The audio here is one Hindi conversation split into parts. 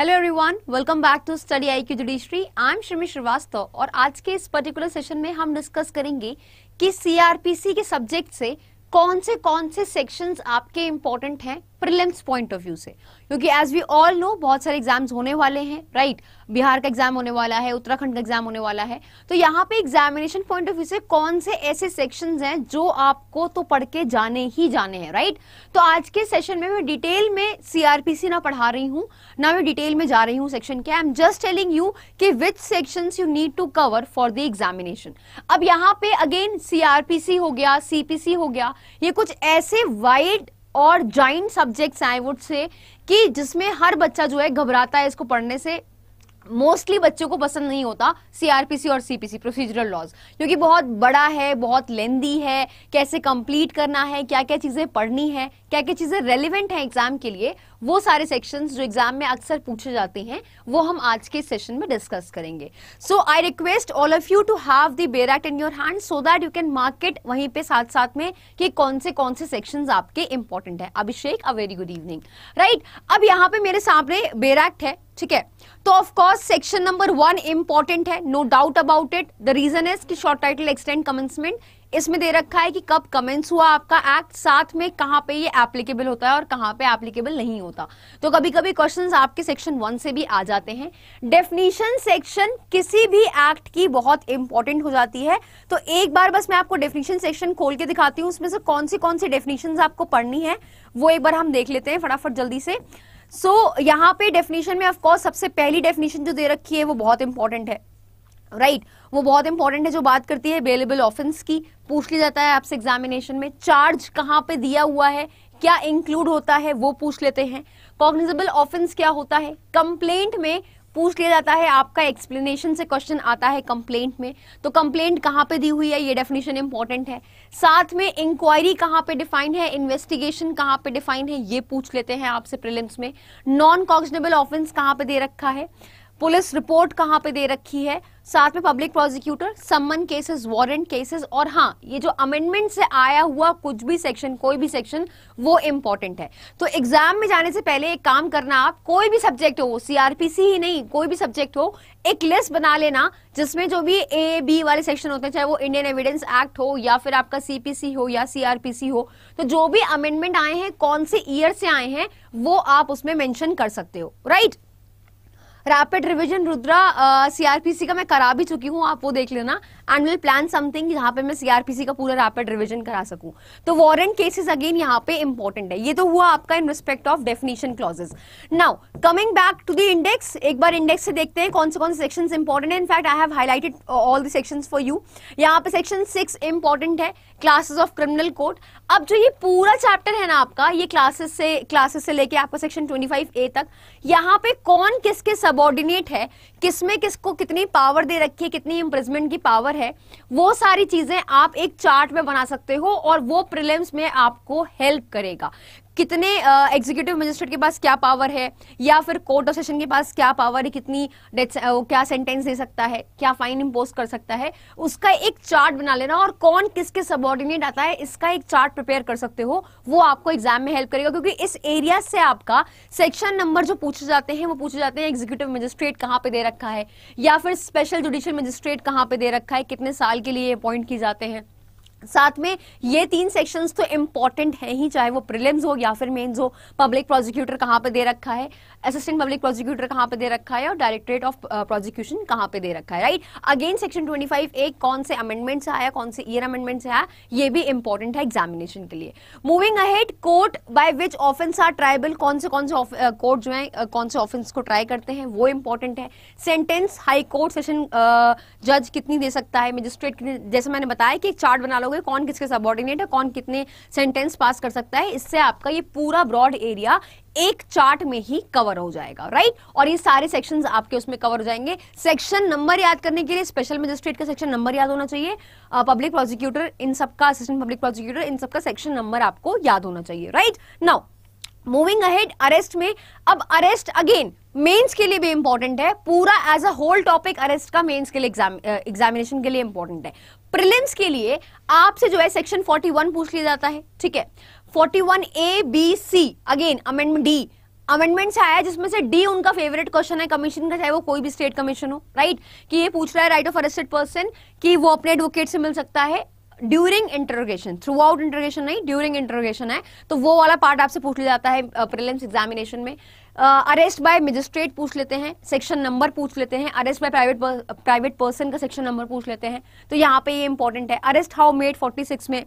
Hello everyone welcome back to study I Q judiciary I am Shrami Srivastava और आज के इस पर्टिकुलर सेशन में हम डिस्कस करेंगे कि सीआरपीसी के सब्जेक्ट से कौन से कौन से सेक्शंस आपके इम्पोर्टेंट हैं प्रिलिम्स पॉइंट ऑफ व्यू से क्योंकि एज वी ऑल नो बहुत सारे एग्जाम्स होने वाले हैं राइट right? बिहार का एग्जाम होने वाला है उत्तराखंड का एग्जाम होने वाला है तो यहाँ पे एग्जामिनेशन पॉइंट ऑफ व्यू से कौन से ऐसे सेक्शन हैं जो आपको तो पढ़ के जाने ही जाने हैं राइट right? तो आज के सेशन में मैं डिटेल में सीआरपीसी ना पढ़ा रही हूँ ना मैं डिटेल में जा रही हूँ सेक्शन के I am just telling you कि which section you need to cover for the examination अब यहाँ पे अगेन सीआरपीसी हो गया सीपीसी हो गया ये कुछ ऐसे वाइड और ज्वाइंट सब्जेक्ट्स आई वुड से कि जिसमें हर बच्चा जो है घबराता है इसको पढ़ने से मोस्टली बच्चों को पसंद नहीं होता सीआरपीसी और सीपीसी प्रोसीजरल लॉज क्योंकि बहुत बड़ा है बहुत लेंदी है कैसे कंप्लीट करना है क्या क्या चीज़ें पढ़नी है क्या क्या चीज़ें रेलिवेंट हैं एग्जाम के लिए वो सारे सेक्शंस जो एग्जाम में अक्सर पूछे जाते हैं वो हम आज के सेशन में डिस्कस करेंगे so I request all of you to have the bare act in your hand so that you can mark it वहीं पे साथ साथ में कि कौन से कौन से सेक्शंस आपके इंपॉर्टेंट है Abhishek a very good evening right अब यहाँ पे मेरे सामने बेरैक्ट है ठीक है तो of course section number one important है no doubt about it the reason is कि शॉर्ट टाइटल एक्सटेंड कमेंसमेंट इसमें दे रखा है कि कब कमेंस हुआ आपका एक्ट साथ में कहां पे ये एप्लीकेबल होता है और कहां पे एप्लीकेबल नहीं होता तो कभी कभी क्वेश्चंस आपके सेक्शन वन से भी आ जाते हैं डेफिनेशन सेक्शन किसी भी एक्ट की बहुत इंपॉर्टेंट हो जाती है तो एक बार बस मैं आपको डेफिनेशन सेक्शन खोल के दिखाती हूँ उसमें से कौन सी कौन सी डेफिनेशन आपको पढ़नी है वो एक बार हम देख लेते हैं फटाफट जल्दी से सो so, यहाँ पे डेफिनेशन में ऑफकोर्स सबसे पहली डेफिनेशन जो दे रखी है वो बहुत इंपॉर्टेंट है राइट right? वो बहुत इंपॉर्टेंट है जो बात करती है बेलेबल ऑफेंस की पूछ लिया जाता है आपसे एग्जामिनेशन में चार्ज कहाँ पे दिया हुआ है क्या इंक्लूड होता है वो पूछ लेते हैं कॉग्निजेबल ऑफेंस क्या होता है कंप्लेंट में पूछ लिया जाता है आपका एक्सप्लेनेशन से क्वेश्चन आता है कंप्लेंट में तो कंप्लेंट कहाँ पे दी हुई है ये डेफिनेशन इंपॉर्टेंट है साथ में इंक्वायरी कहाँ पे डिफाइंड है इन्वेस्टिगेशन कहाँ पे डिफाइंड है ये पूछ लेते हैं आपसे प्रिलिम्स में नॉन कॉग्जनेबल ऑफेंस कहाँ पे दे रखा है पुलिस रिपोर्ट कहाँ पे दे रखी है साथ में public prosecutor summon cases warrant cases और हाँ ये जो अमेंडमेंट से आया हुआ कुछ भी सेक्शन कोई भी सेक्शन वो इंपॉर्टेंट है तो एग्जाम में जाने से पहले एक काम करना आप कोई भी सब्जेक्ट हो सीआरपीसी ही नहीं कोई भी सब्जेक्ट हो एक लिस्ट बना लेना जिसमें जो भी ए बी वाले सेक्शन होते हैं चाहे वो इंडियन एविडेंस एक्ट हो या फिर आपका सीपीसी हो या सीआरपीसी हो तो जो भी अमेंडमेंट आए हैं कौन से ईयर से आए हैं वो आप उसमें मैंशन कर सकते हो right right? Rapid revision Rudra CrPC का मैं करा भी चुकी हूँ आप वो देख लेना एंड विल प्लान समथिंग यहाँ पे मैं सीआरपीसी का पूरा रैपिड रिविजन करा सकूं तो वारंट केसेस अगेन यहाँ पे इंपॉर्टेंट है ये तो हुआ आपका in respect of definition clauses now coming back to the index एक बार इंडेक्स से देखते हैं कौन से कौन से सेक्शन इंपॉर्टेंट है in fact I have highlighted all the section for you यहाँ पे सेक्शन सिक्स इंपॉर्टेंट है क्लासेस ऑफ क्रिमिनल कोड अब जो ये पूरा चैप्टर है ना आपका ये क्लासेस से क्लासेस से लेके आपका सेक्शन फाइव ए तक यहाँ पे कौन किसके सबॉर्डिनेट है किसमें किसको कितनी पावर दे रखी है कितनी इम्प्रिजमेंट की पावर है है वो सारी चीजें आप एक चार्ट में बना सकते हो और वो प्रिलिम्स में आपको हेल्प करेगा कितने एग्जीक्यूटिव मजिस्ट्रेट के पास क्या पावर है या फिर कोर्ट ऑफ सेशन के पास क्या पावर है कितनी uh, क्या सेंटेंस दे सकता है क्या फाइन इम्पोज कर सकता है उसका एक चार्ट बना लेना और कौन किसके सबॉर्डिनेट आता है इसका एक चार्ट प्रिपेयर कर सकते हो वो आपको एग्जाम में हेल्प करेगा क्योंकि इस एरिया से आपका सेक्शन नंबर जो पूछे जाते हैं वो पूछे जाते हैं एग्जीक्यूटिव मजिस्ट्रेट कहाँ पे दे रखा है या फिर स्पेशल जुडिशियल मजिस्ट्रेट कहाँ पे दे रखा है कितने साल के लिए अपॉइंट किए जाते हैं साथ में ये तीन सेक्शंस तो इम्पॉर्टेंट हैं ही चाहे वो प्रिलिम्स हो या फिर मेन्स हो पब्लिक प्रोसिक्यूटर कहाँ पे दे रखा है असिस्टेंट पब्लिक प्रोसिक्यूटर कहाँ पे दे रखा है और डायरेक्टरेट ऑफ प्रोजिक्यूशन कहाँ पे दे रखा है राइट अगेन सेक्शन 25 एक कौन से अमेंडमेंट से आया कौन से ईयर अमेंडमेंट से आया ये भी इंपॉर्टेंट है एग्जामिनेशन के लिए moving ahead court by which offence are triable कौन से कौन से कोर्ट uh, जो है uh, कौन से ऑफेंस को ट्राई करते हैं वो इंपॉर्टेंट है सेंटेंस हाई कोर्ट सेशन जज कितनी दे सकता है मजिस्ट्रेट जैसे मैंने बताया कि एक चार्ट बना लो हुए कौन किसके सबॉर्डिनेट है कौन कितने सेंटेंस पास कर सकता है इससे आपका ये पूरा ब्रॉड एरिया एक चार्ट में ही कवर हो जाएगा राइट और ये सारे सेक्शंस आपके उसमें कवर हो जाएंगे सेक्शन नंबर याद करने के लिए स्पेशल मजिस्ट्रेट का सेक्शन नंबर याद होना चाहिए पब्लिक प्रोसिक्यूटर इन सबका असिस्टेंट पब्लिक प्रोसिक्यूटर इन सबका सेक्शन नंबर आपको याद होना चाहिए right now moving ahead arrest में अब अरेस्ट अगेन मेंस के लिए भी इंपॉर्टेंट है पूरा as a whole topic arrest का मेंस के लिए एग्जामिनेशन के लिए इंपॉर्टेंट है प्रिलिम्स के लिए आपसे जो है सेक्शन 41 पूछ लिया जाता है ठीक है 41 A B C again amendment D amendments आया जिसमें से डी उनका फेवरेट क्वेश्चन है कमीशन का चाहे वो कोई भी स्टेट कमीशन हो राइट कि ये पूछ रहा है राइट ऑफ अरेस्टेड पर्सन कि वो अपने एडवोकेट से मिल सकता है during interrogation throughout interrogation नहीं ड्यूरिंग इंटरोगेशन है तो वो वाला पार्ट आपसे पूछ लिया जाता है प्रिलिम्स एग्जामिनेशन में अरेस्ट बाय मजिस्ट्रेट पूछ लेते हैं सेक्शन नंबर पूछ लेते हैं arrest by private private person का सेक्शन नंबर पूछ लेते हैं तो यहाँ पे ये इंपॉर्टेंट है अरेस्ट हाउ मेड 46 में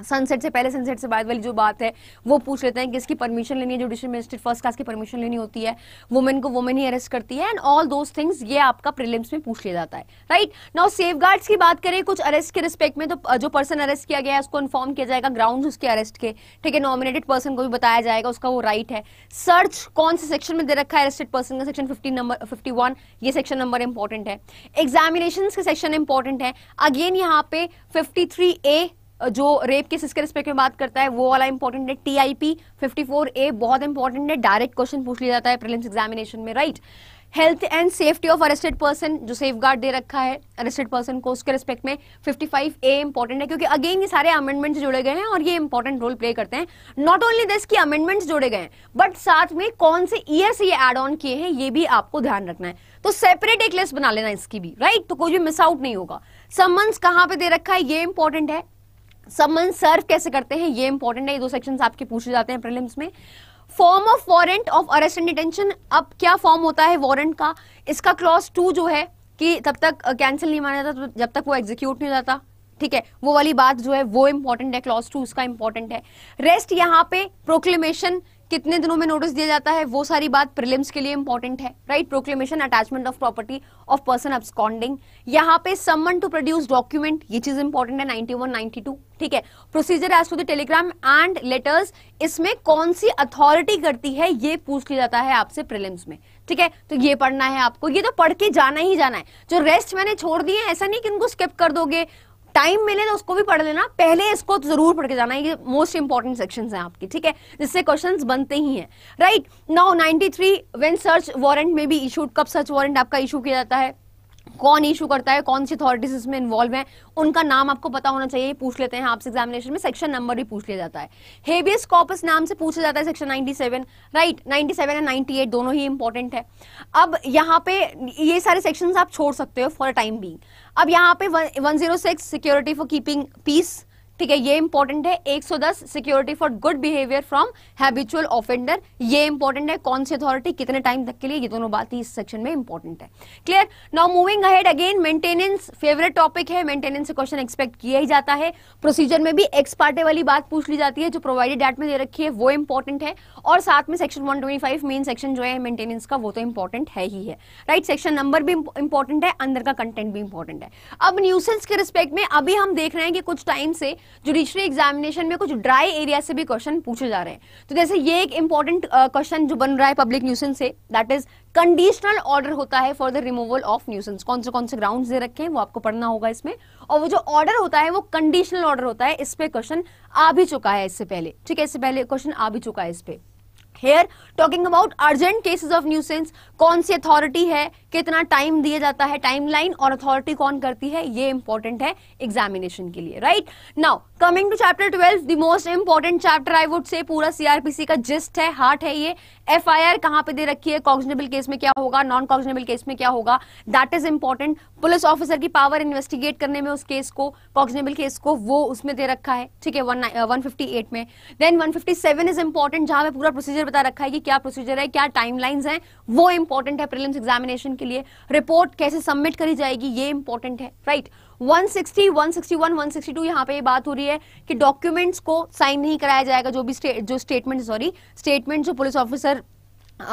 सनसेट से पहले सनसेट से बाद वाली जो बात है वो पूछ लेते हैं कि इसकी परमिशन लेनी है जुडिशल मजिस्ट्रेट फर्स्ट क्लास की परमिशन लेनी होती है वुमेन को वुमेन ही अरेस्ट करती है एंड ऑल दोज थिंग्स ये आपका प्रिलिम्स में पूछ लिया जाता है राइट नाउ सेफ की बात करें कुछ अरेस्ट के रिस्पेक्ट में तो जो पर्सन अरेस्ट किया गया है उसको इन्फॉर्म किया जाएगा ग्राउंड उसके अरेस्ट के ठीक है नॉमिनेटेड पर्सन को भी बताया जाएगा उसका वो राइट right है सर्च कौन से सेक्शन में दे रखा है अरेस्टेड पर्सन का सेक्शन फिफ्टी नंबर फिफ्टी ये सेक्शन नंबर इंपॉर्टेंट है एग्जामिनेशन के सेक्शन इंपॉर्टेंट है अगेन यहाँ पे फिफ्टी ए जो रेप केसेस इसके रिस्पेक्ट में बात करता है वो वाला इंपॉर्टेंट है T I P fifty four A बहुत इंपॉर्टेंट है डायरेक्ट क्वेश्चन पूछ लिया जाता है प्रिलिम्स एग्जामिनेशन में right health and safety of arrested person जो सेफ गार्ड दे रखा है अरेस्टेड पर्सन को उसके रिस्पेक्ट में 55 ए इंपॉर्टेंट है क्योंकि अगेन ये सारे अमेंडमेंट जुड़े गए हैं और ये इंपॉर्टेंट रोल प्ले करते हैं नॉट ओनली दिस की अमेंडमेंट्स जुड़े गए हैं बट साथ में कौन से ईयर से ये एड ऑन किए हैं ये भी आपको ध्यान रखना है तो सेपरेट एक लिस्ट बना लेना इसकी भी राइट right? तो कोई भी मिस आउट नहीं होगा समन्स कहाँ पे दे रखा है ये इंपॉर्टेंट है समन सर्व कैसे करते हैं ये इंपॉर्टेंट है ये दो सेक्शन आपके पूछे जाते हैं प्रिलिम्स में form of warrant of arrest and detention अब क्या फॉर्म होता है वारंट का इसका क्लॉज टू जो है कि तब तक कैंसिल नहीं माना जाता जब तक वो एग्जीक्यूट नहीं हो जाता ठीक है वो वाली बात जो है वो इंपॉर्टेंट है क्लॉज टू उसका इंपॉर्टेंट है रेस्ट यहाँ पे प्रोक्लेमेशन कितने दिनों में नोटिस दिया जाता है वो सारी बात प्रिलिम्स के लिए इंपॉर्टेंट है right proclamation attachment of property of person absconding यहाँ पे समन टू प्रोड्यूस डॉक्यूमेंट ये चीज इंपॉर्टेंट है 91 92 ठीक है procedure as to the telegram and letters इसमें कौन सी अथॉरिटी करती है ये पूछ लिया जाता है आपसे प्रिलिम्स में ठीक है तो ये पढ़ना है आपको ये तो पढ़ के जाना ही जाना है जो रेस्ट मैंने छोड़ दिए ऐसा नहीं कि इनको स्किप कर दोगे टाइम मिले तो उसको भी पढ़ लेना पहले इसको जरूर पढ़ के जाना ये मोस्ट इंपॉर्टेंट सेक्शन है आपके ठीक है जिससे क्वेश्चन बनते ही है right now ninety three when search warrant में भी इशूड कब सर्च वॉरेंट आपका इशू किया जाता है कौन इशू करता है कौन सी अथॉरिटीज इसमें इन्वॉल्व हैं उनका नाम आपको पता होना चाहिए पूछ लेते हैं आपसे एग्जामिनेशन में सेक्शन नंबर भी पूछ लिया जाता है हेबियस कॉपस नाम से पूछा जाता है सेक्शन 97 राइट 97 एंड एट दोनों ही इंपॉर्टेंट है अब यहाँ पे ये सारे सेक्शन आप छोड़ सकते हो फॉर अ टाइम बींग अब यहाँ पे one zero six security for keeping peace ठीक है ये इंपॉर्टेंट है 110 security for good behaviour from habitual offender ये इंपॉर्टेंट है कौन सी अथॉरिटी कितने टाइम तक के लिए ये दोनों ही इस सेक्शन में इंपॉर्टेंट है clear now moving ahead again maintenance favourite topic है मेंटेनेंस से क्वेश्चन एक्सपेक्ट किया ही जाता है प्रोसीजर में भी एक्सपार्टे वाली बात पूछ ली जाती है जो प्रोवाइडेड डाट में दे रखी है वो इंपॉर्टेंट है और साथ में सेक्शन वन मेन सेक्शन जो है मेंटेनेंस का वो तो इंपॉर्टेंट है ही है राइट सेक्शन नंबर भी इंपॉर्टेंट है अंदर का कंटेंट भी इंपॉर्टेंट है अब न्यूसेंस के रिस्पेक्ट में अभी हम देख रहे हैं कि कुछ टाइम से जुडिशरी एग्जामिनेशन में कुछ ड्राई एरिया से भी क्वेश्चन पूछे जा रहे हैं तो जैसे ये एक इंपॉर्टेंट क्वेश्चन uh, जो बन रहा है पब्लिक न्यूसेंस से दैट इज कंडीशनल ऑर्डर होता है for the removal of nuisance कौन से कौन से ग्राउंड दे रखे हैं वो आपको पढ़ना होगा इसमें और वो जो ऑर्डर होता है वो कंडीशनल ऑर्डर होता है इस पे क्वेश्चन आ भी चुका है इससे पहले ठीक है इससे पहले क्वेश्चन आ भी चुका है इस पे here talking about urgent cases of nuisance कौन सी अथॉरिटी है कितना टाइम दिया जाता है टाइमलाइन और अथॉरिटी कौन करती है ये इंपॉर्टेंट है एग्जामिनेशन के लिए right now coming to chapter twelve the most important chapter I would say पूरा सीआरपीसी का जिस्ट है हार्ट है ये एफ आई आर कहां पर दे रखी है कॉग्जनेबल केस में क्या होगा नॉन कॉग्जनेबल केस में क्या होगा that is important police officer की पावर इन्वेस्टिगेट करने में उस केस को कॉग्जनेबल केस को वो उसमें दे रखा है ठीक है वन एट uh, में then one fifty seven is important जहां पर पूरा प्रोसीजर बता रखा है कि क्या प्रोसीजर है क्या टाइमलाइंस है वो इंपॉर्टेंट है प्रिलिम्स एग्जामिनेशन के लिए रिपोर्ट कैसे सबमिट करी जाएगी ये इंपॉर्टेंट है राइट right? 160, 161, 162 यहाँ पे ये बात हो रही है कि डॉक्यूमेंट्स को साइन नहीं कराया जाएगा जो भी स्टे, जो स्टेटमेंट सॉरी स्टेटमेंट जो पुलिस ऑफिसर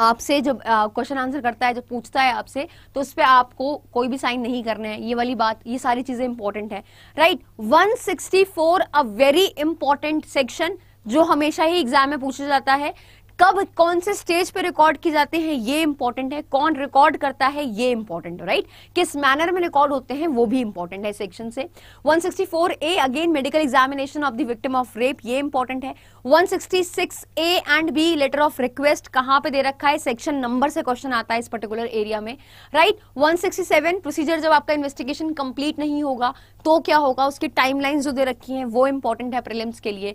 आपसे जब क्वेश्चन आंसर करता है जब पूछता है आपसे तो उस पर आपको कोई भी साइन नहीं करना है ये वाली बात ये सारी चीजें इंपॉर्टेंट है right right? 164 a very important section जो हमेशा ही एग्जाम में पूछा जाता है कब कौन से स्टेज पे रिकॉर्ड की जाते हैं ये इंपॉर्टेंट है कौन रिकॉर्ड करता है ये इंपॉर्टेंट राइट किस मैनर में रिकॉर्ड होते हैं वो भी इंपॉर्टेंट है सेक्शन से 164 A again medical examination of the victim of rape ये इंपॉर्टेंट है 166 A and B letter of request कहां पे दे रखा है सेक्शन नंबर से क्वेश्चन आता है इस पर्टिकुलर एरिया में राइट वन प्रोसीजर जब आपका इन्वेस्टिगेशन कंप्लीट नहीं होगा तो क्या होगा उसकी टाइमलाइन जो दे रखी है वो इंपॉर्टेंट है प्रिलिम्स के लिए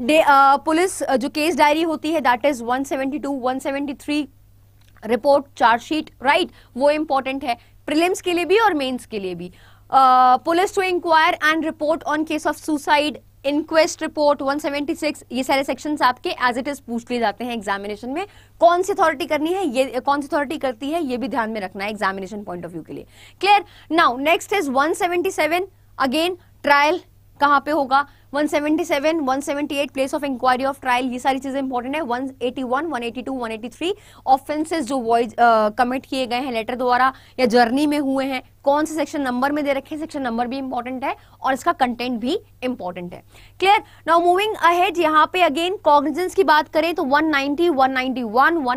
पुलिस जो केस डायरी होती है that is 172 173 report charge sheet right वो इंपॉर्टेंट है प्रिलिम्स के लिए भी और मेंस के लिए भी police to inquire and report on case of suicide inquest report 176 ये सारे सेक्शंस आपके एज इट इज पूछ लिए जाते हैं एग्जामिनेशन में कौन सी अथॉरिटी करनी है ये कौन सी अथॉरिटी करती है ये भी ध्यान में रखना है एग्जामिनेशन पॉइंट ऑफ व्यू के लिए clear now next is one again trial कहाँ पे होगा 177, 178 place of inquiry of trial ये सारी चीजें इंपॉर्टेंट है 181, 182, 183 ऑफेंसेस जो वॉइस कमिट किए गए हैं लेटर द्वारा या जर्नी में हुए हैं कौन से सेक्शन नंबर में दे रखे हैं सेक्शन नंबर भी इंपॉर्टेंट है और इसका कंटेंट भी इंपॉर्टेंट है क्लियर नाउ मूविंग अहेड यहाँ पे अगेन कॉग्निजेंस की बात करें तो 190, 191,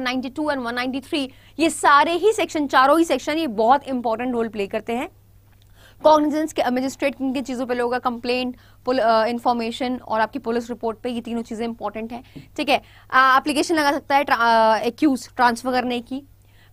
192 एंड 193 ये सारे ही सेक्शन चारों ही सेक्शन ये बहुत इंपॉर्टेंट रोल प्ले करते हैं कॉग्निजेंस के मजिस्ट्रेट किन चीज़ों पे लोगों का कंप्लेंट इन्फॉर्मेशन और आपकी पुलिस रिपोर्ट पे ये तीनों चीज़ें इंपॉर्टेंट हैं ठीक है अप्लीकेशन लगा सकता है एक्यूज ट्रांसफर करने की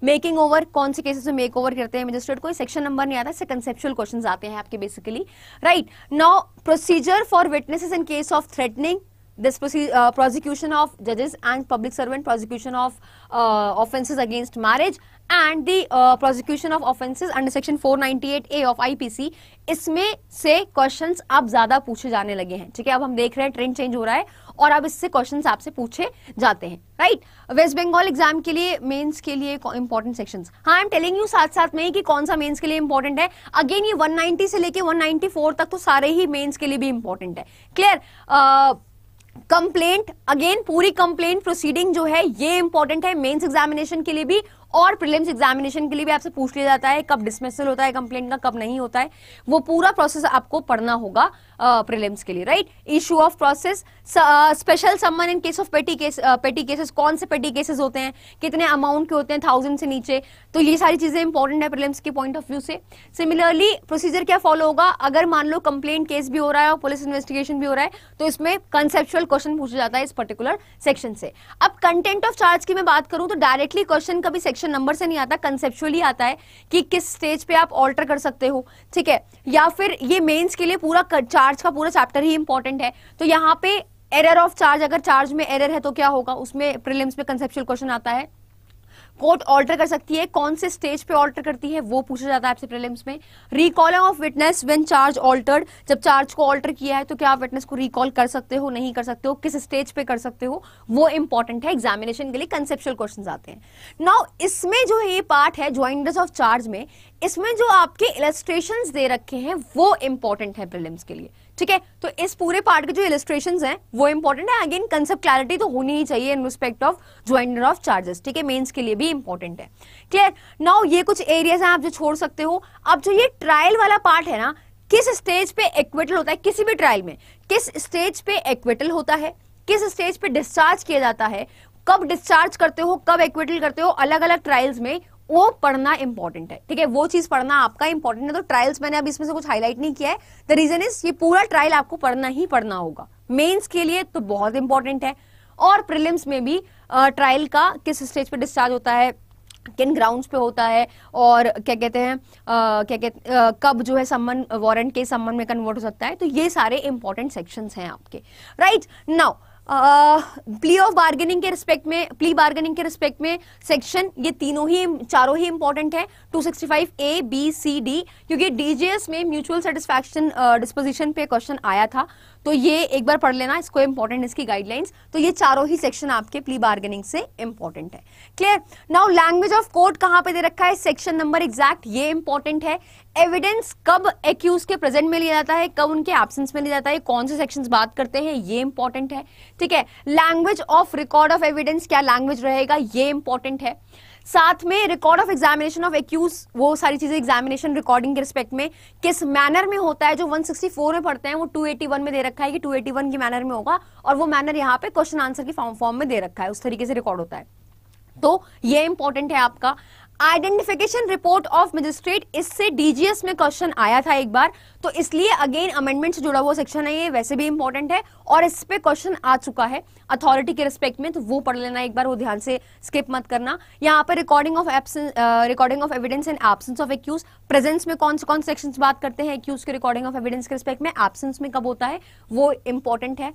मेकिंग ओवर कौन से केसेस में मेक ओवर करते हैं मजिस्ट्रेट कोई सेक्शन नंबर नहीं आता इससे कंसेप्चुअल क्वेश्चन आते हैं आपके basically right now procedure for witnesses in case of threatening this uh, of जजेस and public servant servant of of against marriage and the prosecution of offences under section 498 A of IPC इसमें से क्वेश्चंस अब ज्यादा पूछे जाने लगे हैं ठीक है अब हम देख रहे हैं ट्रेंड चेंज हो रहा है और अब इससे क्वेश्चंस आपसे पूछे जाते हैं राइट वेस्ट बंगाल एग्जाम के लिए मेंस के लिए इंपॉर्टेंट सेक्शन हाँ आई एम टेलिंग यू साथ साथ में ही कि कौन सा मेंस के लिए इंपॉर्टेंट है अगेन ये 190 से लेके 194 तक तो सारे ही मेन्स के लिए भी इंपॉर्टेंट है क्लियर कंप्लेंट अगेन पूरी कंप्लेंट प्रोसीडिंग जो है ये इंपॉर्टेंट है मेंस एग्जामिनेशन के लिए भी और प्रीलिम्स एग्जामिनेशन के लिए भी आपसे पूछ लिया जाता है कब डिसमिसल होता है कंप्लेंट का कब नहीं होता है वो पूरा प्रोसेस आपको पढ़ना होगा प्रीलिम्स के लिए right issue of process special summon in case of petty case petty cases कौन से पेटी केसेस होते हैं कितने अमाउंट के होते हैं थाउजेंड से नीचे तो ये सारी चीजें इंपॉर्टेंट है प्रीलिम्स के पॉइंट ऑफ व्यू से सिमिलरली प्रोसीजर क्या फॉलो होगा अगर मान लो कंप्लेन केस भी हो रहा है और पुलिस इन्वेस्टिगेशन भी हो रहा है तो इसमें कंसेप्चुअल क्वेश्चन पूछा जाता है इस पर्टिकुलर सेक्शन से अब कंटेंट ऑफ चार्ज की मैं बात करूं तो डायरेक्टली क्वेश्चन कभी सेक्शन नंबर से नहीं आता कंसेप्चुअली आता है कि किस स्टेज पे आप ऑल्टर कर सकते हो ठीक है या फिर ये मेन्स के लिए पूरा चार्ज का पूरा चैप्टर ही इंपॉर्टेंट है तो यहाँ पे एरर ऑफ चार्ज अगर चार्ज में एरर है तो क्या होगा उसमें प्रिलिम्स में कंसेप्चुअल क्वेश्चन आता है कोर्ट ऑल्टर कर सकती है कौन से स्टेज पे ऑल्टर करती है वो पूछा जाता है आपसे प्रीलिम्स में recalling of witness when charge altered जब चार्ज को ऑल्टर किया है तो क्या आप विटनेस को रिकॉल कर सकते हो नहीं कर सकते हो किस स्टेज पे कर सकते हो वो इंपॉर्टेंट है एग्जामिनेशन के लिए कंसेप्चुअल क्वेश्चन आते हैं नाउ इसमें जो ये पार्ट है ज्वाइंडर्स ऑफ चार्ज में इसमें जो आपके इलेस्ट्रेशन दे रखे हैं वो इंपॉर्टेंट है प्रिलिम्स के लिए ठीक है तो इस पूरे पार्ट के जो इलिस्ट्रेशन है वो इंपॉर्टेंट है अगेन कंसेप्ट क्लैरिटी तो होनी ही चाहिए in respect of joinder of charges ठीक है मेन्स के लिए भी इंपॉर्टेंट है क्लियर नाउ ये कुछ एरियाज हैं आप जो छोड़ सकते हो अब जो ये ट्रायल वाला पार्ट है ना किस स्टेज पे एक्विटल होता है किसी भी ट्रायल में किस स्टेज पे एक्विटल होता है किस स्टेज पे डिस्चार्ज किया जाता है कब डिस्चार्ज करते हो कब एक्विटल करते हो अलग अलग ट्रायल्स में वो पढ़ना इंपॉर्टेंट है ठीक है वो चीज पढ़ना आपका इंपॉर्टेंट है तो ट्रायल्स मैंने अब इसमें से कुछ हाईलाइट नहीं किया है द रीजन इज ये पूरा ट्रायल आपको पढ़ना ही पढ़ना होगा मेंस के लिए तो बहुत इंपॉर्टेंट है और प्रिलिम्स में भी ट्रायल का किस स्टेज पे डिस्चार्ज होता है किन ग्राउंड्स पे होता है और क्या कहते हैं क्या कहते आ, कब जो है सम्मन वारंट के सम्मन में कन्वर्ट हो सकता है तो ये सारे इंपॉर्टेंट सेक्शंस हैं आपके right now plea of bargaining के रिस्पेक्ट में प्ली बार्गेनिंग के रिस्पेक्ट में सेक्शन ये तीनों ही चारों ही इंपॉर्टेंट है 265 ए बी सी डी क्योंकि डीजीएस में म्यूचुअल सेटिस्फैक्शन डिस्पोजिशन पे क्वेश्चन आया था तो ये एक बार पढ़ लेना इसको इंपॉर्टेंट इसकी गाइडलाइंस तो ये चारों ही सेक्शन आपके प्ली बार्गेनिंग से इंपॉर्टेंट है clear now language of court कहां पे दे रखा है सेक्शन नंबर एग्जैक्ट ये इंपॉर्टेंट है एविडेंस कब एक्यूज के प्रेजेंट में लिया जाता है कब उनके एबसेंस में लिया जाता है कौन से सेक्शन बात करते हैं ये इंपॉर्टेंट है ठीक है language of record of evidence क्या लैंग्वेज रहेगा ये इंपॉर्टेंट है साथ में record of examination of accused वो सारी चीजें एग्जामिनेशन रिकॉर्डिंग के रिस्पेक्ट में किस मैनर में होता है जो 164 में पढ़ते हैं वो 281 में दे रखा है कि 281 की मैनर में होगा और वो मैनर यहाँ पे क्वेश्चन आंसर की फॉर्म फॉर्म में दे रखा है उस तरीके से रिकॉर्ड होता है तो ये इंपॉर्टेंट है आपका आइडेंटिफिकेशन रिपोर्ट ऑफ मजिस्ट्रेट इससे डीजीएस में क्वेश्चन आया था एक बार तो इसलिए अगेन अमेंडमेंट से जुड़ा हुआ सेक्शन है ये वैसे भी इंपॉर्टेंट है और इस पे क्वेश्चन आ चुका है अथॉरिटी के रिस्पेक्ट में तो वो पढ़ लेना एक बार वो ध्यान से स्किप मत करना यहाँ पर recording of absence recording of evidence and absence of accused presence में कौन से कौन सेक्शन बात करते हैं एक्यूज के रिकॉर्डिंग ऑफ एविडेंस के रिस्पेक्ट में एबसेंस में कब होता है वो इंपॉर्टेंट है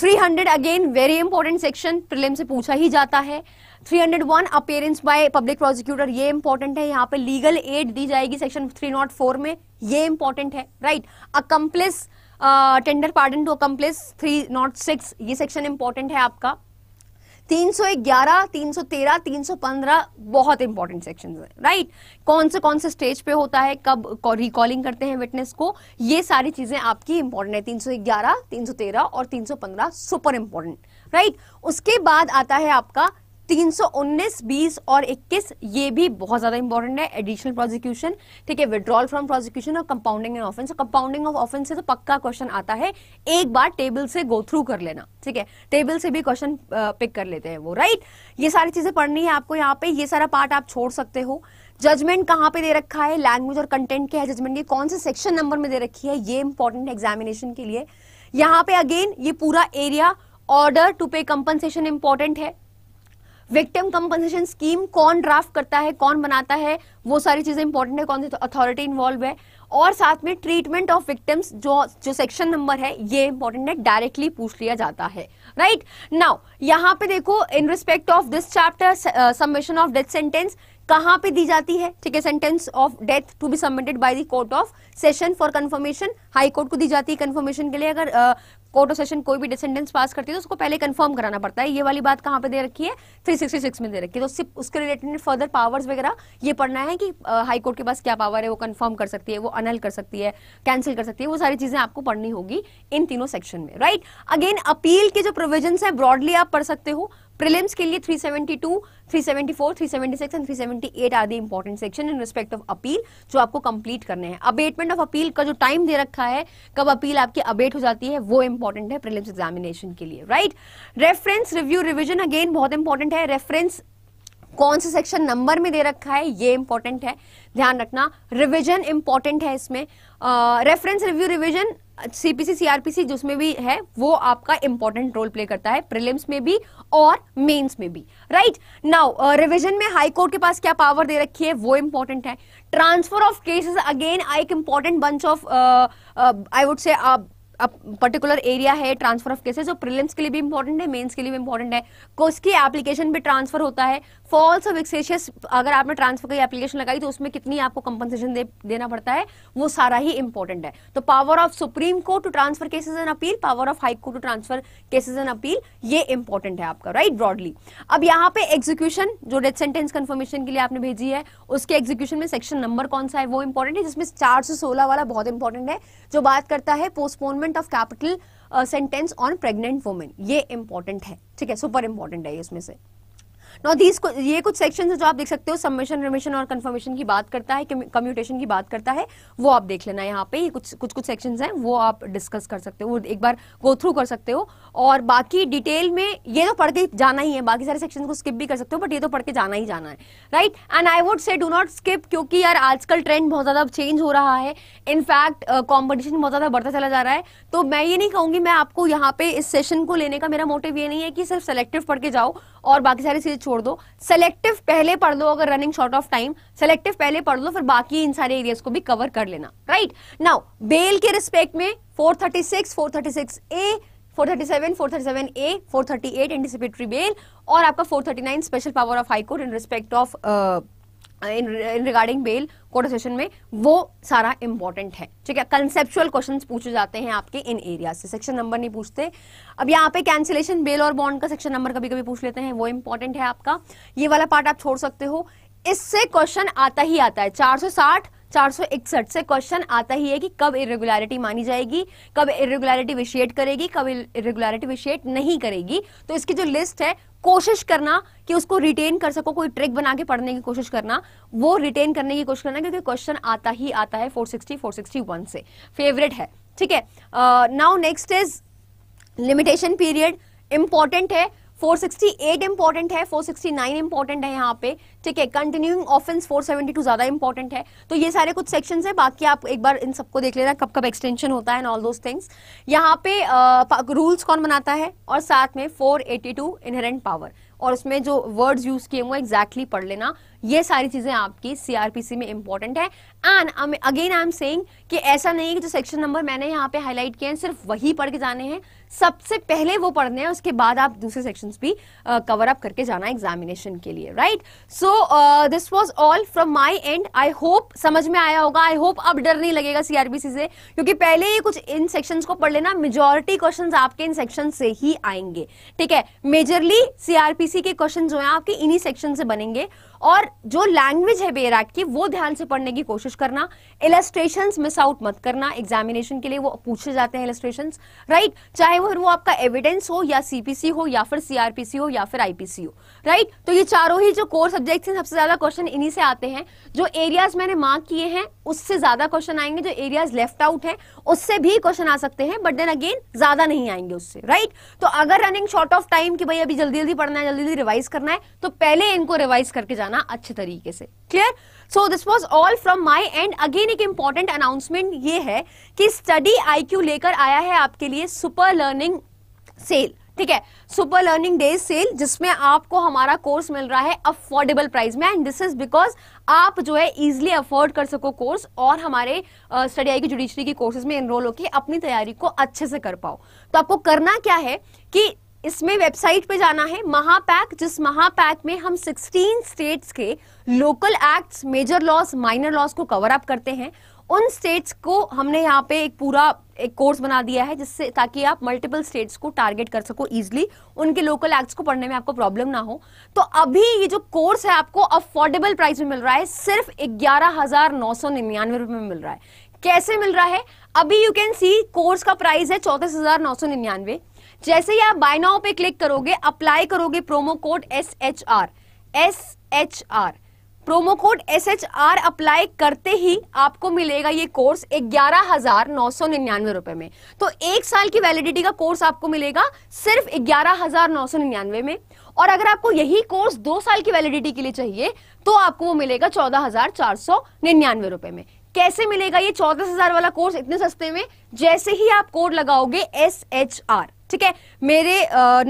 300 again very important section prelim से पूछा ही जाता है 301 अपेयरेंस बाय पब्लिक प्रोसिक्यूटर ये इंपॉर्टेंट है यहाँ पे लीगल एड दी जाएगी सेक्शन 304 में ये इंपॉर्टेंट है right accomplice tender pardon to accomplice 306 ये सेक्शन इंपॉर्टेंट है आपका 311, 313, 315 बहुत इंपॉर्टेंट सेक्शन है राइट कौन से कौन से स्टेज पे होता है कब रिकॉलिंग करते हैं विटनेस को ये सारी चीजें आपकी इंपॉर्टेंट है 311, 313 और 315 सुपर इंपॉर्टेंट राइट उसके बाद आता है आपका 319, 20 और 21 ये भी बहुत ज्यादा इंपॉर्टेंट है एडिशनल प्रोजिक्यूशन ठीक है विड्रॉल फ्रॉम प्रोजिक्यूशन और compounding an offence compounding of offence से तो पक्का क्वेश्चन आता है एक बार टेबल से गो थ्रू कर लेना ठीक है टेबल से भी क्वेश्चन पिक कर लेते हैं वो राइट ये सारी चीजें पढ़नी है आपको यहाँ पे ये सारा पार्ट आप छोड़ सकते हो जजमेंट कहाँ पे दे रखा है लैंग्वेज और कंटेंट क्या है जजमेंट की कौन से सेक्शन नंबर में दे रखी है ये इंपॉर्टेंट है एग्जामिनेशन के लिए यहाँ पे अगेन ये पूरा area order to pay compensation important है विक्टिम कंपनसेशन स्कीम कौन ड्राफ्ट करता है कौन बनाता है वो सारी चीजें इंपॉर्टेंट है कौन सी अथॉरिटी इन्वॉल्व है और साथ में ट्रीटमेंट ऑफ विक्टिम्स जो जो सेक्शन नंबर है ये इंपॉर्टेंट है डायरेक्टली पूछ लिया जाता है राइट नाउ यहां पे देखो in respect of this chapter submission of death sentence कहां पे दी जाती है ठीक है sentence of death to be submitted by the court of session for confirmation high court को दी जाती है कंफर्मेशन के लिए अगर कोर्ट ऑफ सेशन कोई भी डिसेंडेंस पास करती है तो उसको पहले कंफर्म कराना पड़ता है ये वाली बात कहां पे दे रखी है 366 में दे रखी है तो सिर्फ उसके रिलेटेड फर्दर पावर्स वगैरह ये पढ़ना है कि हाईकोर्ट के पास क्या पावर है वो कन्फर्म कर सकती है वो अनल कर सकती है कैंसिल कर सकती है वो सारी चीजें आपको पढ़नी होगी इन तीनों सेक्शन में राइट अगेन अपील के जो प्रोविजन है ब्रॉडली आप पढ़ सकते हो प्रीलिम्स के लिए 372, 374, 376 and 378 are the important section in respect of appeal जो आपको कंप्लीट करने हैं अबेटमेंट ऑफ अपील का जो टाइम दे रखा है कब अपील आपकी अबेट हो जाती है वो इंपॉर्टेंट है प्रीलिम्स एग्जामिनेशन के लिए right reference review revision again बहुत इंपॉर्टेंट है रेफरेंस कौन से सेक्शन नंबर में दे रखा है ये इंपॉर्टेंट है ध्यान रखना रिवीजन इंपॉर्टेंट है इसमें reference review revision CPC CrPC जिसमें भी है वो आपका इंपॉर्टेंट रोल प्ले करता है प्रीलिम्स में भी और मेंस में भी राइट नाउ रिवीजन में हाई कोर्ट के पास क्या पावर दे रखी है वो इंपॉर्टेंट है ट्रांसफर ऑफ केसेस अगेन एक important bunch of I would say particular area है ट्रांसफर ऑफ केसेस जो प्रीलिम्स के लिए भी इंपॉर्टेंट है मेंस के लिए भी इंपॉर्टेंट है कोर्स की एप्लीकेशन भी ट्रांसफर होता है फॉल्स और एक्सेशियस अगर आपने ट्रांसफर की एप्लीकेशन लगाई तो उसमें कितनी आपको कंपनसेशन दे, देना पड़ता है वो सारा ही इंपॉर्टेंट है तो power of supreme court to transfer cases and appeal power of high court to transfer cases and appeal ये इंपॉर्टेंट है आपका राइट ब्रॉडली अब यहाँ पे एग्जीक्यूशन जो डेथ सेंटेंस कन्फर्मेशन के लिए आपने भेजी है उसके एग्जीक्यूशन में सेक्शन नंबर कौन सा है वो इंपॉर्टेंट है जिसमें चार वाला बहुत इंपॉर्टेंट है जो बात करता है postponement government of capital sentence on pregnant women ये इंपॉर्टेंट है ठीक है सुपर इंपॉर्टेंट है इसमें से दीज ये कुछ सेक्शन है जो आप देख सकते हो सबमिशन रिमिशन और कन्फर्मेशन की बात करता है कम्यूटेशन की बात करता है वो आप देख लेना यहाँ पे ये कुछ कुछ कुछ सेक्शन हैं वो आप डिस्कस कर सकते हो एक बार गो थ्रू कर सकते हो और बाकी डिटेल में ये तो पढ़ के जाना ही है बाकी सारे सेक्शन को स्किप भी कर सकते हो बट ये तो पढ़ के जाना ही जाना है right and I would say do not skip क्योंकि यार आजकल ट्रेंड बहुत ज़्यादा चेंज हो रहा है इनफैक्ट कॉम्पिटिशन बहुत ज़्यादा बढ़ता चला जा रहा है तो मैं ये नहीं कहूँगी मैं आपको यहाँ पे इस सेशन को लेने का मेरा मोटिव ये नहीं है कि सिर्फ सेलेक्टिव पढ़ के जाओ और बाकी सारी चीज़ें छोड़ छोड़ दो सेलेक्टिव पहले पढ़ लो अगर running short of time selective पहले पढ़ लो फिर बाकी इन सारे एरियाज को भी कवर कर लेना राइट नाउ बेल के रिस्पेक्ट में 436 436 ए 437, 437A, 438 एंटिसिपेटरी बेल और आपका 439 special power of high court in respect of in regarding bail court session में वो सारा इंपॉर्टेंट है ठीक है कंसेप्चुअल क्वेश्चन पूछे जाते हैं आपके इन एरिया से सेक्शन नंबर नहीं पूछते अब यहाँ पे कैंसिलेशन बेल और बॉन्ड का सेक्शन नंबर कभी कभी पूछ लेते हैं वो इंपॉर्टेंट है आपका ये वाला पार्ट आप छोड़ सकते हो इससे क्वेश्चन आता ही आता है 460 461 से क्वेश्चन आता ही है कि कब इरेगुलरिटी मानी जाएगी कब इरेगुलरिटी विशेट करेगी कब इरेगुलरिटी विशेट नहीं करेगी तो इसकी जो लिस्ट है कोशिश करना कि उसको रिटेन कर सको कोई ट्रिक बना के पढ़ने की कोशिश करना वो रिटेन करने की कोशिश करना क्योंकि क्वेश्चन आता ही आता है 460 461 से फेवरेट है ठीक है now next is limitation period important है 468 इंपॉर्टेंट है 469 इंपॉर्टेंट है यहाँ पे ठीक है कंटिन्यूइंग ऑफेंस 472 ज्यादा इंपॉर्टेंट है तो ये सारे कुछ सेक्शन है बाकी आप एक बार इन सबको देख लेना कब कब एक्सटेंशन होता है एंड ऑल दोज थिंग्स यहाँ पे रूल्स uh, कौन बनाता है और साथ में 482 इनहेरेंट पावर और उसमें जो वर्ड्स यूज किए हुए एग्जैक्टली पढ़ लेना ये सारी चीजें आपकी सीआरपीसी में इंपॉर्टेंट है and again I am saying कि ऐसा नहीं है कि जो सेक्शन नंबर मैंने यहाँ पे हाईलाइट किए हैं सिर्फ वही पढ़ के जाने हैं सबसे पहले वो पढ़ने हैं उसके बाद आप दूसरे सेक्शन भी कवर अप करके जाना एग्जामिनेशन के लिए right so this was all from my end I hope समझ में आया होगा आई होप अब डर नहीं लगेगा सीआरपीसी से क्योंकि पहले ही कुछ इन सेक्शन को पढ़ लेना मेजोरिटी क्वेश्चन आपके इन सेक्शन से ही आएंगे ठीक है मेजरली सीआरपीसी के क्वेश्चन जो है आपके इन्हीं सेक्शन से बनेंगे और जो लैंग्वेज है बेराट की वो ध्यान से पढ़ने की कोशिश करना इलेस्ट्रेशन मिस आउट मत करना एग्जामिनेशन के लिए वो पूछे जाते हैं इलेस्ट्रेशन राइट चाहे वो, वो आपका एविडेंस हो या सीपीसी हो या फिर सीआरपीसी हो या फिर आईपीसी हो राइट तो ये चारों ही जो कोर सब्जेक्ट हैं सबसे ज्यादा क्वेश्चन इन्हीं से आते हैं जो एरियाज मैंने मार्क किए हैं उससे ज्यादा क्वेश्चन आएंगे जो एरियाज लेफ्ट आउट है उससे भी क्वेश्चन आ सकते हैं बट देन अगेन ज्यादा नहीं आएंगे उससे राइट तो अगर रनिंग शॉर्ट ऑफ टाइम की भाई अभी जल्दी जल्दी पढ़ना है जल्दी जल्दी रिवाइज करना है तो पहले इनको रिवाइज करके जाना जाना अच्छे तरीके से clear so this was all from my end again एक इंपॉर्टेंट अनाउंसमेंट ये है कि स्टडी आईक्यू लेकर आया है आपके लिए सुपर लर्निंग सेल ठीक है सुपर लर्निंग डे सेल जिसमें आपको हमारा कोर्स मिल रहा है अफोर्डेबल प्राइस में एंड दिस इज बिकॉज आप जो है इजिली अफोर्ड कर सको कोर्स और हमारे स्टडी आई की जुडिशरी की कोर्सेज में एनरोल होकर अपनी तैयारी को अच्छे से कर पाओ तो आपको करना क्या है कि इसमें वेबसाइट पे जाना है महापैक जिस महापैक में हम 16 स्टेट्स के local acts major laws minor laws को कवर अप करते हैं उन स्टेट्स को हमने यहाँ पे एक पूरा एक कोर्स बना दिया है जिससे ताकि आप मल्टीपल स्टेट्स को टारगेट कर सको इजीली उनके लोकल एक्ट्स को पढ़ने में आपको प्रॉब्लम ना हो तो अभी ये जो कोर्स है आपको अफोर्डेबल प्राइस में मिल रहा है सिर्फ ग्यारह हजार नौ सौ निन्यानवे रुपए में मिल रहा है कैसे मिल रहा है अभी यू कैन सी कोर्स का प्राइस है चौतीस हजार नौ सौ निन्यानवे जैसे ही आप बाय नाउ पे क्लिक करोगे अप्लाई करोगे promo code S H R S H R promo code S H R apply करते ही आपको मिलेगा ये कोर्स ग्यारह हजार नौ सौ निन्यानवे रुपए में तो एक साल की वैलिडिटी का कोर्स आपको मिलेगा सिर्फ ग्यारह हजार नौ सौ निन्यानवे में और अगर आपको यही कोर्स दो साल की वैलिडिटी के लिए चाहिए तो आपको वो मिलेगा चौदह हजार चार सौ निन्यानवे रुपए में कैसे मिलेगा ये चौदह हजार वाला कोर्स इतने सस्ते में जैसे ही आप कोड लगाओगे एस एच आर ठीक है मेरे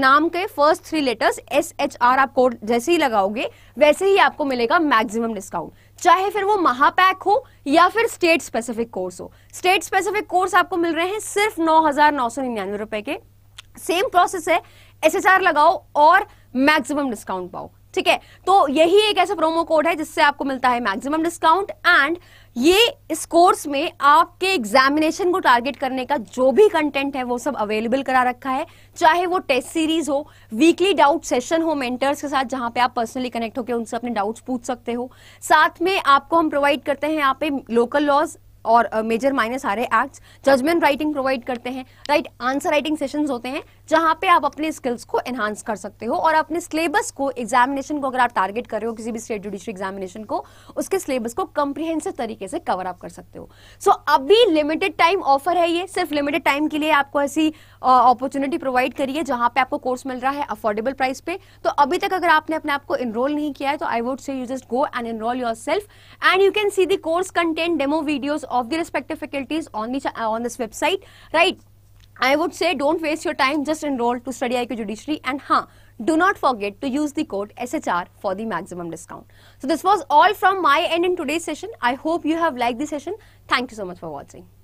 नाम के first three letters S H R आप कोड जैसे ही लगाओगे वैसे ही आपको मिलेगा मैक्सिमम डिस्काउंट चाहे फिर वो महापैक हो या फिर स्टेट स्पेसिफिक कोर्स हो स्टेट स्पेसिफिक कोर्स आपको मिल रहे हैं सिर्फ नौ हजार नौ सौ निन्यानवे रुपए के सेम प्रोसेस है एस एच आर लगाओ और मैक्सिमम डिस्काउंट पाओ ठीक है तो यही एक ऐसा प्रोमो कोड है जिससे आपको मिलता है मैक्सिमम डिस्काउंट एंड ये इस कोर्स में आपके एग्जामिनेशन को टारगेट करने का जो भी कंटेंट है वो सब अवेलेबल करा रखा है चाहे वो टेस्ट सीरीज हो वीकली डाउट सेशन हो मेंटर्स के साथ जहां पे आप पर्सनली कनेक्ट होकर उनसे अपने डाउट्स पूछ सकते हो साथ में आपको हम प्रोवाइड करते हैं यहाँ पे लोकल लॉज और मेजर माइनर सारे एक्ट जजमेंट राइटिंग प्रोवाइड करते हैं राइट आंसर राइटिंग सेशन होते हैं जहां पे आप अपने स्किल्स को एनहांस कर सकते हो और अपने सिलेबस को एग्जामिनेशन को अगर आप टारगेट कर रहे हो किसी भी स्टेट जुडिशियल एग्जामिनेशन को उसके सिलेबस को कंप्रीहेंसिव तरीके से कवर अप कर सकते हो सो so, अभी लिमिटेड टाइम ऑफर है ये सिर्फ लिमिटेड टाइम के लिए आपको ऐसी अपॉर्चुनिटी प्रोवाइड करिए जहां पे आपको कोर्स मिल रहा है अफोर्डेबल प्राइस पे तो अभी तक अगर आपने अपने आपको एनरोल इनरोल नहीं किया है तो I would say you just go and enroll yourself and you can see the course content demo videos of the respective faculties on the uh, on this website, right? I would say don't waste your time, just enroll to study IQ Judiciary and huh, do not forget to use the code SHR for the maximum discount. So this was all from my end in today's session. I hope you have liked the session. Thank you so much for watching.